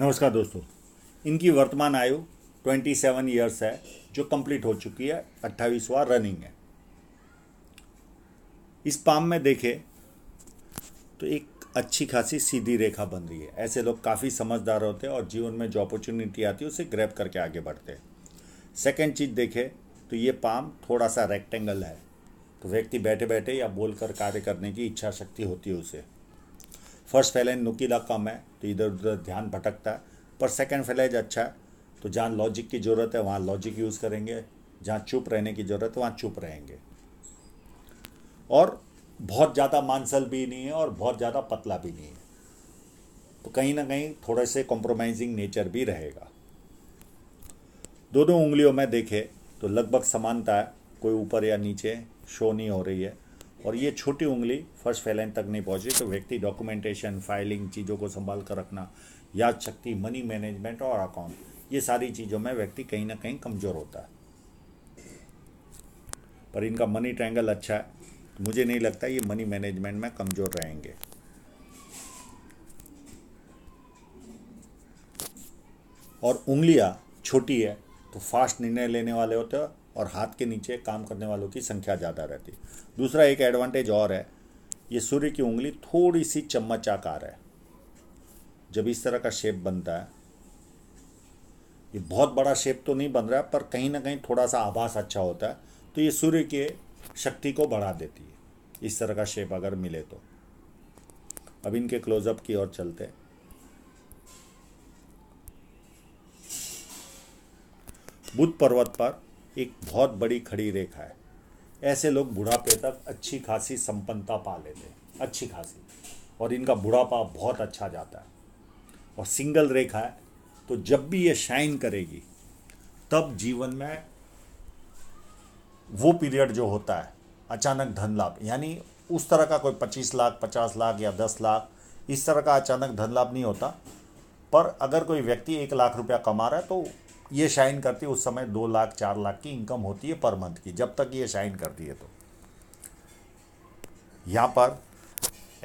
नमस्कार दोस्तों इनकी वर्तमान आयु 27 इयर्स है जो कंप्लीट हो चुकी है अट्ठाईसवा रनिंग है इस पाम में देखें तो एक अच्छी खासी सीधी रेखा बन रही है ऐसे लोग काफ़ी समझदार होते हैं और जीवन में जो अपॉर्चुनिटी आती है उसे ग्रैप करके आगे बढ़ते हैं सेकेंड चीज़ देखें तो ये पाम थोड़ा सा रेक्टेंगल है तो व्यक्ति बैठे बैठे या बोलकर कार्य करने की इच्छा शक्ति होती है उसे फर्स्ट फेलाइन नुकीला कम है तो इधर उधर ध्यान भटकता है पर सेकेंड फेलाइन अच्छा है तो जहाँ लॉजिक की ज़रूरत है वहाँ लॉजिक यूज़ करेंगे जहाँ चुप रहने की ज़रूरत है वहाँ चुप रहेंगे और बहुत ज़्यादा मांसल भी नहीं है और बहुत ज़्यादा पतला भी नहीं है तो कहीं ना कहीं थोड़े से कॉम्प्रोमाइजिंग नेचर भी रहेगा दोनों उंगलियों में देखे तो लगभग समानता है कोई ऊपर या नीचे शो नहीं हो रही है और ये छोटी उंगली फर्स्ट फैलाइन तक नहीं पहुंची तो व्यक्ति डॉक्यूमेंटेशन फाइलिंग चीज़ों को संभाल कर रखना याद शक्ति मनी मैनेजमेंट और अकाउंट ये सारी चीज़ों में व्यक्ति कहीं ना कहीं कमज़ोर होता है पर इनका मनी ट्रैंगल अच्छा है मुझे नहीं लगता ये मनी मैनेजमेंट में कमज़ोर रहेंगे और उंगलियाँ छोटी है तो फास्ट निर्णय लेने वाले होते हो और हाथ के नीचे काम करने वालों की संख्या ज़्यादा रहती है दूसरा एक एडवांटेज और है ये सूर्य की उंगली थोड़ी सी चम्मच आकार है जब इस तरह का शेप बनता है ये बहुत बड़ा शेप तो नहीं बन रहा पर कहीं ना कहीं थोड़ा सा आभास अच्छा होता है तो ये सूर्य के शक्ति को बढ़ा देती है इस तरह का शेप अगर मिले तो अब इनके क्लोजअप की ओर चलते हैं बुद्ध पर्वत पर एक बहुत बड़ी खड़ी रेखा है ऐसे लोग बुढ़ापे तक अच्छी खासी संपन्नता पा लेते हैं अच्छी खासी और इनका बुढ़ापा बहुत अच्छा जाता है और सिंगल रेखा है तो जब भी ये शाइन करेगी तब जीवन में वो पीरियड जो होता है अचानक धन लाभ यानी उस तरह का कोई पच्चीस लाख पचास लाख या दस लाख इस तरह का अचानक धन लाभ नहीं होता पर अगर कोई व्यक्ति एक लाख रुपया कमा रहा है तो ये शाइन करती है उस समय दो लाख चार लाख की इनकम होती है पर मंथ की जब तक ये शाइन करती है तो यहाँ पर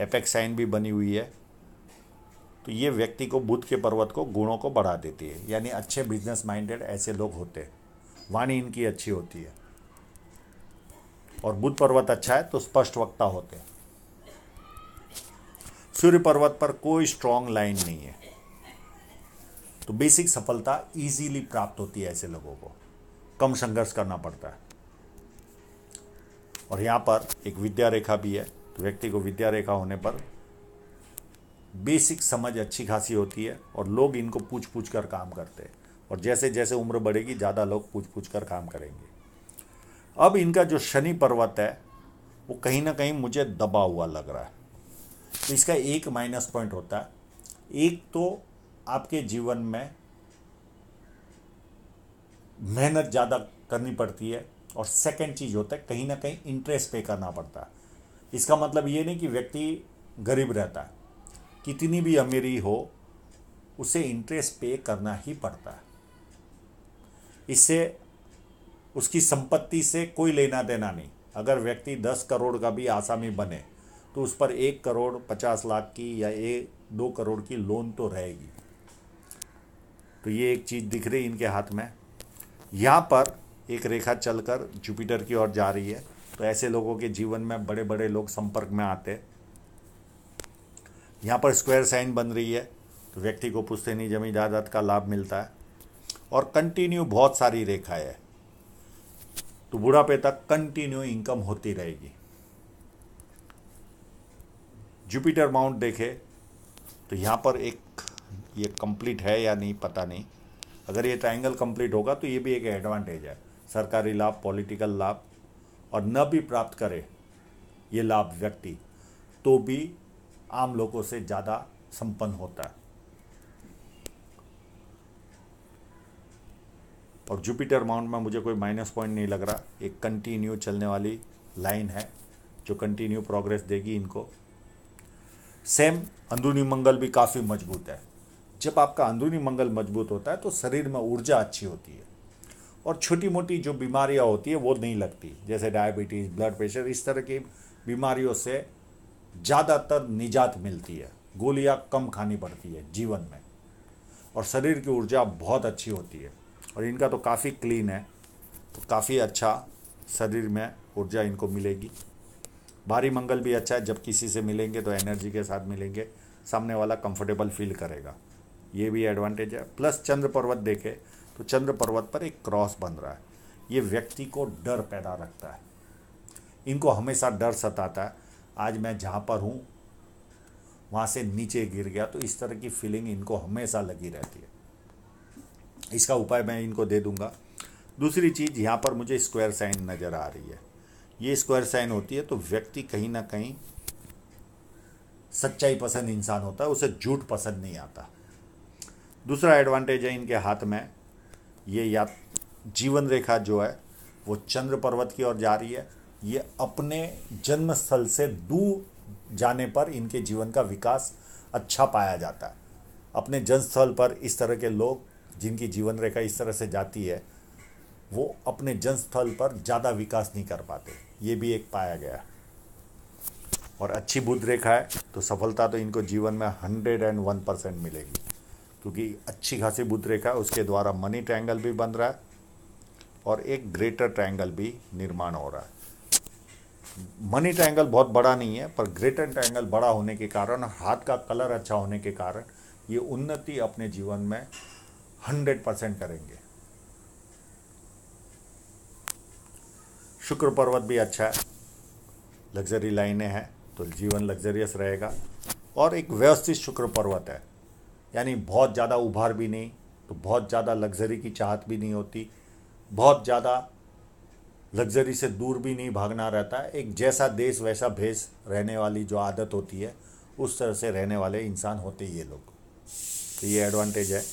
एपेक्स साइन भी बनी हुई है तो ये व्यक्ति को बुद्ध के पर्वत को गुणों को बढ़ा देती है यानी अच्छे बिजनेस माइंडेड ऐसे लोग होते हैं वाणी इनकी अच्छी होती है और बुद्ध पर्वत अच्छा है तो स्पष्ट वक्ता होते हैं सूर्य पर्वत पर कोई स्ट्रांग लाइन नहीं है तो बेसिक सफलता इजीली प्राप्त होती है ऐसे लोगों को कम संघर्ष करना पड़ता है और यहां पर एक विद्या रेखा भी है तो व्यक्ति को विद्या रेखा होने पर बेसिक समझ अच्छी खासी होती है और लोग इनको पूछ पूछ कर काम करते हैं और जैसे जैसे उम्र बढ़ेगी ज़्यादा लोग पूछ पूछ कर काम करेंगे अब इनका जो शनि पर्वत है वो कहीं ना कहीं मुझे दबा हुआ लग रहा है तो इसका एक माइनस पॉइंट होता है एक तो आपके जीवन में मेहनत ज़्यादा करनी पड़ती है और सेकंड चीज़ होता है कहीं ना कहीं इंटरेस्ट पे करना पड़ता है इसका मतलब ये नहीं कि व्यक्ति गरीब रहता है कितनी भी अमीरी हो उसे इंटरेस्ट पे करना ही पड़ता है इससे उसकी संपत्ति से कोई लेना देना नहीं अगर व्यक्ति दस करोड़ का भी आसामी बने तो उस पर एक करोड़ पचास लाख की या एक दो करोड़ की लोन तो रहेगी तो ये एक चीज़ दिख रही इनके हाथ में यहाँ पर एक रेखा चलकर जुपिटर की ओर जा रही है तो ऐसे लोगों के जीवन में बड़े बड़े लोग संपर्क में आते हैं यहाँ पर स्क्वायर साइन बन रही है तो व्यक्ति को पुस्तैनी जमी जायदाद का लाभ मिलता है और कंटिन्यू बहुत सारी रेखाएं है तो बुढ़ापे तक कंटिन्यू इनकम होती रहेगी जुपिटर माउंट देखे तो यहाँ पर एक ये कंप्लीट है या नहीं पता नहीं अगर ये ट्रायंगल कंप्लीट होगा तो ये भी एक एडवांटेज है सरकारी लाभ पॉलिटिकल लाभ और न भी प्राप्त करे ये लाभ व्यक्ति तो भी आम लोगों से ज़्यादा संपन्न होता है और जुपिटर माउंट में मुझे कोई माइनस पॉइंट नहीं लग रहा एक कंटिन्यू चलने वाली लाइन है जो कंटिन्यू प्रोग्रेस देगी इनको सेम अंदरूनी मंगल भी काफ़ी मजबूत है जब आपका अंदरूनी मंगल मजबूत होता है तो शरीर में ऊर्जा अच्छी होती है और छोटी मोटी जो बीमारियाँ होती है वो नहीं लगती जैसे डायबिटीज़ ब्लड प्रेशर इस तरह की बीमारियों से ज़्यादातर निजात मिलती है गोलियाँ कम खानी पड़ती है जीवन में और शरीर की ऊर्जा बहुत अच्छी होती है और इनका तो काफ़ी क्लीन है तो काफ़ी अच्छा शरीर में ऊर्जा इनको मिलेगी भारी मंगल भी अच्छा है जब किसी से मिलेंगे तो एनर्जी के साथ मिलेंगे सामने वाला कंफर्टेबल फील करेगा ये भी एडवांटेज है प्लस चंद्र पर्वत देखे तो चंद्र पर्वत पर एक क्रॉस बन रहा है ये व्यक्ति को डर पैदा रखता है इनको हमेशा डर सताता है आज मैं जहाँ पर हूँ वहाँ से नीचे गिर गया तो इस तरह की फीलिंग इनको हमेशा लगी रहती है इसका उपाय मैं इनको दे दूंगा दूसरी चीज़ यहाँ पर मुझे स्क्वायर साइन नज़र आ रही है ये स्क्वायर साइन होती है तो व्यक्ति कहीं ना कहीं सच्चाई पसंद इंसान होता है उसे झूठ पसंद नहीं आता दूसरा एडवांटेज है इनके हाथ में ये या जीवन रेखा जो है वो चंद्र पर्वत की ओर जा रही है ये अपने जन्म स्थल से दूर जाने पर इनके जीवन का विकास अच्छा पाया जाता है अपने जन्मस्थल पर इस तरह के लोग जिनकी जीवन रेखा इस तरह से जाती है वो अपने जन्मस्थल पर ज़्यादा विकास नहीं कर पाते ये भी एक पाया गया और अच्छी बुद्ध रेखा है तो सफलता तो इनको जीवन में हंड्रेड एंड वन परसेंट मिलेगी क्योंकि अच्छी खासी बुद्ध रेखा उसके द्वारा मनी ट्रायंगल भी बन रहा है और एक ग्रेटर ट्रायंगल भी निर्माण हो रहा है मनी ट्रायंगल बहुत बड़ा नहीं है पर ग्रेटर ट्रायंगल बड़ा होने के कारण हाथ का कलर अच्छा होने के कारण ये उन्नति अपने जीवन में हंड्रेड परसेंट करेंगे शुक्र पर्वत भी अच्छा है लग्जरी लाइनें हैं तो जीवन लग्जरियस रहेगा और एक व्यवस्थित शुक्र पर्वत है यानी बहुत ज़्यादा उभार भी नहीं तो बहुत ज़्यादा लग्जरी की चाहत भी नहीं होती बहुत ज़्यादा लग्जरी से दूर भी नहीं भागना रहता एक जैसा देश वैसा भेस रहने वाली जो आदत होती है उस तरह से रहने वाले इंसान होते ये लोग तो ये एडवांटेज है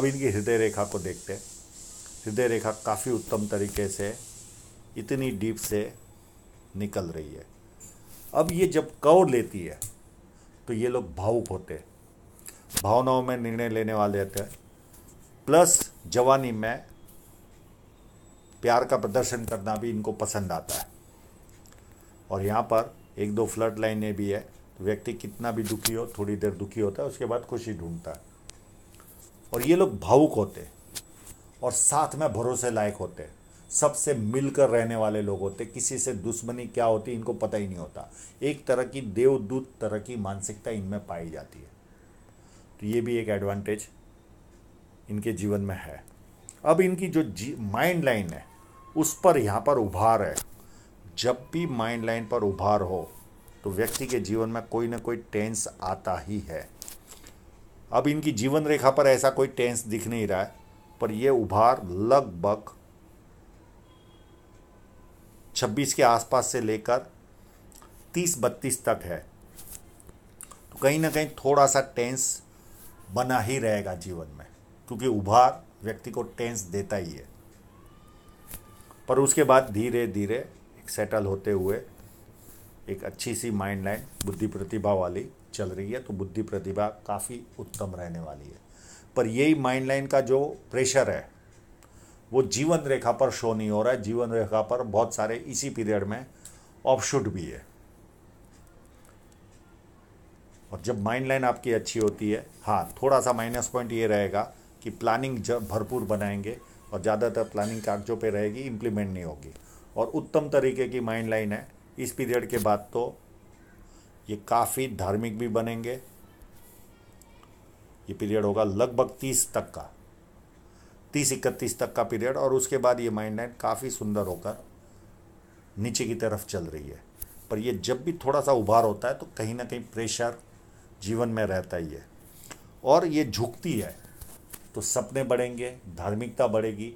अब इनकी हृदय रेखा को देखते हैं हृदय रेखा काफ़ी उत्तम तरीके से इतनी डीप से निकल रही है अब ये जब कौर लेती है तो ये लोग भावुक होते हैं भावनाओं में निर्णय लेने वाले थे प्लस जवानी में प्यार का प्रदर्शन करना भी इनको पसंद आता है और यहाँ पर एक दो फ्लड लाइनें भी है व्यक्ति कितना भी दुखी हो थोड़ी देर दुखी होता है उसके बाद खुशी ढूंढता है और ये लोग भावुक होते हैं और साथ में भरोसे लायक होते हैं सबसे मिलकर रहने वाले लोग होते किसी से दुश्मनी क्या होती इनको पता ही नहीं होता एक तरह की देवदूत तरह की मानसिकता इनमें पाई जाती है तो ये भी एक एडवांटेज इनके जीवन में है अब इनकी जो माइंड लाइन है उस पर यहाँ पर उभार है जब भी माइंड लाइन पर उभार हो तो व्यक्ति के जीवन में कोई ना कोई टेंस आता ही है अब इनकी जीवन रेखा पर ऐसा कोई टेंस दिख नहीं रहा है पर यह उभार लगभग 26 के आसपास से लेकर 30 बत्तीस तक है तो कहीं ना कहीं थोड़ा सा टेंस बना ही रहेगा जीवन में क्योंकि उभार व्यक्ति को टेंस देता ही है पर उसके बाद धीरे धीरे एक सेटल होते हुए एक अच्छी सी माइंड लाइन बुद्धि प्रतिभा वाली चल रही है तो बुद्धि प्रतिभा काफ़ी उत्तम रहने वाली है पर यही माइंड लाइन का जो प्रेशर है वो जीवन रेखा पर शो नहीं हो रहा है जीवन रेखा पर बहुत सारे इसी पीरियड में ऑफशूट भी है और जब माइंड लाइन आपकी अच्छी होती है हाँ थोड़ा सा माइनस पॉइंट ये रहेगा कि प्लानिंग जब भरपूर बनाएंगे और ज़्यादातर प्लानिंग कागजों पे रहेगी इम्प्लीमेंट नहीं होगी और उत्तम तरीके की माइंड लाइन है इस पीरियड के बाद तो ये काफ़ी धार्मिक भी बनेंगे ये पीरियड होगा लगभग तीस तक का तीस इकतीस तक का पीरियड और उसके बाद ये माइंड लाइन काफ़ी सुंदर होकर नीचे की तरफ चल रही है पर ये जब भी थोड़ा सा उभार होता है तो कहीं ना कहीं प्रेशर जीवन में रहता ही है और ये झुकती है तो सपने बढ़ेंगे धार्मिकता बढ़ेगी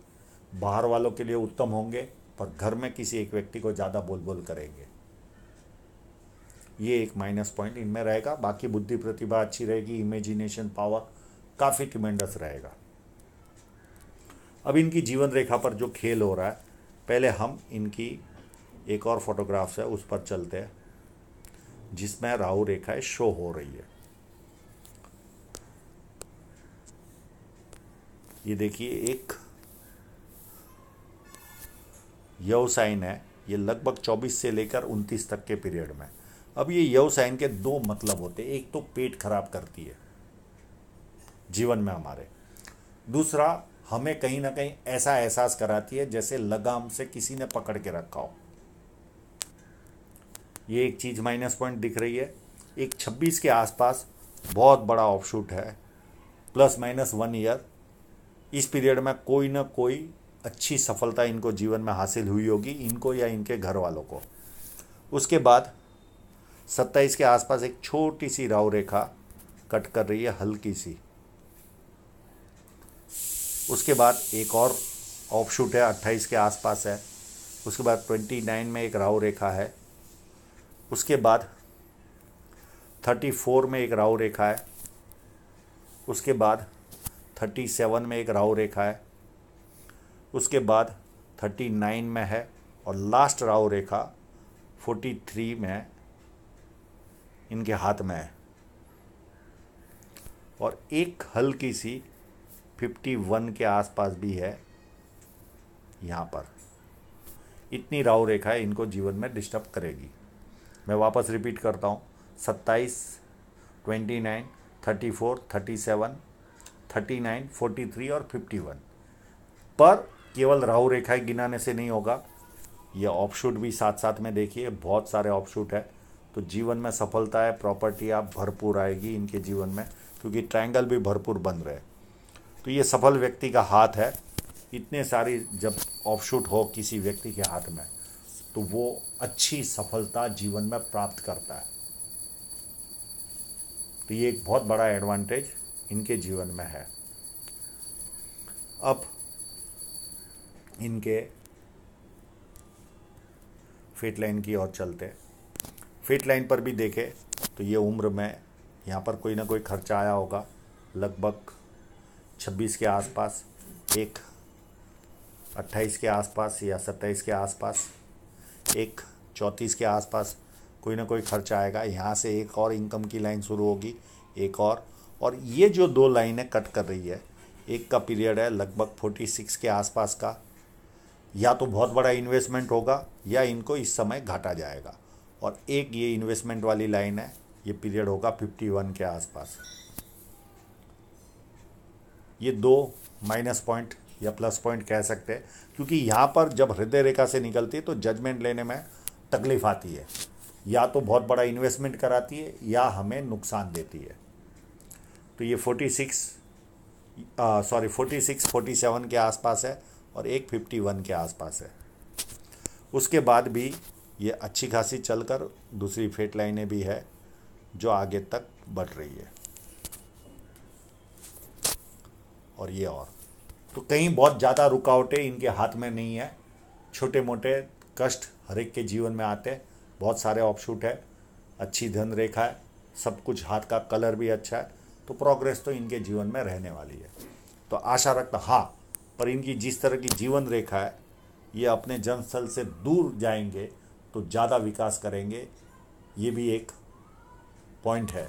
बाहर वालों के लिए उत्तम होंगे पर घर में किसी एक व्यक्ति को ज़्यादा बोल बोल करेंगे ये एक माइनस पॉइंट इनमें रहेगा बाकी बुद्धि प्रतिभा अच्छी रहेगी इमेजिनेशन पावर काफ़ी ट्रिमेंडस रहेगा अब इनकी जीवन रेखा पर जो खेल हो रहा है पहले हम इनकी एक और फोटोग्राफ्स है उस पर चलते हैं जिसमें राहु रेखाएं शो हो रही है ये देखिए एक यव साइन है ये लगभग 24 से लेकर 29 तक के पीरियड में अब ये यव साइन के दो मतलब होते हैं एक तो पेट खराब करती है जीवन में हमारे दूसरा हमें कहीं ना कहीं ऐसा एहसास कराती है जैसे लगाम से किसी ने पकड़ के रखा हो ये एक चीज़ माइनस पॉइंट दिख रही है एक छब्बीस के आसपास बहुत बड़ा ऑफशूट है प्लस माइनस वन ईयर इस पीरियड में कोई ना कोई अच्छी सफलता इनको जीवन में हासिल हुई होगी इनको या इनके घर वालों को उसके बाद सत्ताईस के आसपास एक छोटी सी राव रेखा कट कर रही है हल्की सी उसके बाद एक और ऑफशूट है अट्ठाईस के आसपास है उसके बाद ट्वेंटी नाइन में एक राव रेखा है उसके बाद थर्टी फोर में एक राहु रेखा है उसके बाद थर्टी सेवन में एक राहु रेखा है उसके बाद थर्टी नाइन में है और लास्ट राहु रेखा फोर्टी थ्री में इनके हाथ में है और एक हल्की सी फिफ्टी वन के आसपास भी है यहाँ पर इतनी राहु रेखा इनको जीवन में डिस्टर्ब करेगी मैं वापस रिपीट करता हूँ सत्ताईस twenty nine thirty four thirty seven thirty nine forty three और फिफ्टी वन पर केवल राहु रेखाएं गिनाने से नहीं होगा यह ऑफ शूट भी साथ साथ में देखिए बहुत सारे ऑफ शूट है तो जीवन में सफलता है प्रॉपर्टी आप भरपूर आएगी इनके जीवन में क्योंकि ट्रायंगल भी भरपूर बन रहे तो ये सफल व्यक्ति का हाथ है इतने सारी जब ऑफ शूट हो किसी व्यक्ति के हाथ में तो वो अच्छी सफलता जीवन में प्राप्त करता है तो ये एक बहुत बड़ा एडवांटेज इनके जीवन में है अब इनके फिट लाइन की ओर चलते फिट लाइन पर भी देखें तो ये उम्र में यहाँ पर कोई ना कोई खर्चा आया होगा लगभग 26 के आसपास एक 28 के आसपास या 27 के आसपास एक चौंतीस के आसपास कोई ना कोई खर्चा आएगा यहाँ से एक और इनकम की लाइन शुरू होगी एक और और ये जो दो लाइनें कट कर रही है एक का पीरियड है लगभग फोर्टी सिक्स के आसपास का या तो बहुत बड़ा इन्वेस्टमेंट होगा या इनको इस समय घाटा जाएगा और एक ये इन्वेस्टमेंट वाली लाइन है ये पीरियड होगा फिफ्टी वन के आसपास ये दो माइनस पॉइंट या प्लस पॉइंट कह सकते हैं क्योंकि यहाँ पर जब हृदय रेखा से निकलती है तो जजमेंट लेने में तकलीफ आती है या तो बहुत बड़ा इन्वेस्टमेंट कराती है या हमें नुकसान देती है तो ये forty six sorry forty six forty seven के आसपास है और एक फिफ्टी वन के आसपास है उसके बाद भी ये अच्छी खासी चलकर दूसरी फेट लाइनें भी है जो आगे तक बढ़ रही है और ये और तो कहीं बहुत ज़्यादा रुकावटें इनके हाथ में नहीं है छोटे मोटे कष्ट हर एक के जीवन में आते हैं बहुत सारे ऑपशूट है अच्छी धन रेखा है सब कुछ हाथ का कलर भी अच्छा है तो प्रोग्रेस तो इनके जीवन में रहने वाली है तो आशा रखता हाँ पर इनकी जिस तरह की जीवन रेखा है ये अपने जन्मस्थल से दूर जाएंगे तो ज़्यादा विकास करेंगे ये भी एक पॉइंट है